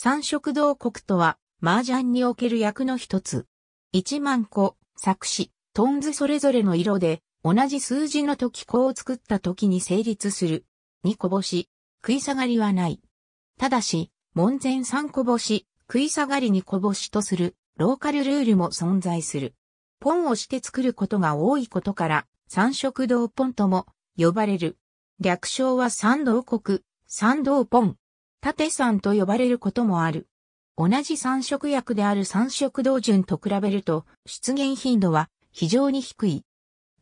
三色同国とは、麻雀における役の一つ。一万個、作詞、トンズそれぞれの色で、同じ数字の時子を作った時に成立する。二個星、食い下がりはない。ただし、門前三個星、食い下がり二個星とする、ローカルルールも存在する。ポンをして作ることが多いことから、三色同ポンとも呼ばれる。略称は三同国、三同ポン。縦酸と呼ばれることもある。同じ三色薬である三色道順と比べると出現頻度は非常に低い。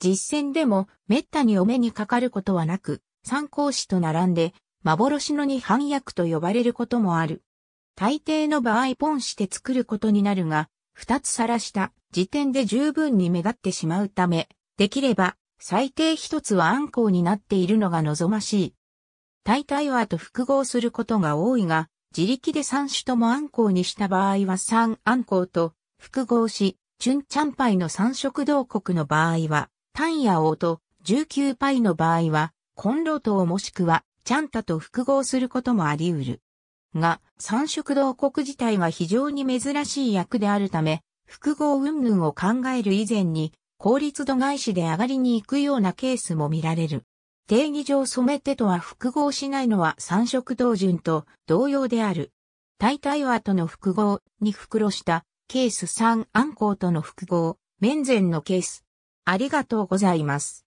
実践でも滅多にお目にかかることはなく、参考詞と並んで幻の二反薬と呼ばれることもある。大抵の場合ポンして作ることになるが、二つ晒した時点で十分に目立ってしまうため、できれば最低一つは暗号になっているのが望ましい。大体はと複合することが多いが、自力で3種ともアンコウにした場合は3アンコウと複合し、チュンチャンパイの3色同国の場合は、タンヤオウと19パイの場合は、コンロトウもしくは、チャンタと複合することもあり得る。が、三色同国自体は非常に珍しい役であるため、複合云々を考える以前に、効率度外視で上がりに行くようなケースも見られる。定義上染めてとは複合しないのは三色同順と同様である。大体はとの複合に袋したケース3アンコウとの複合、面前のケース。ありがとうございます。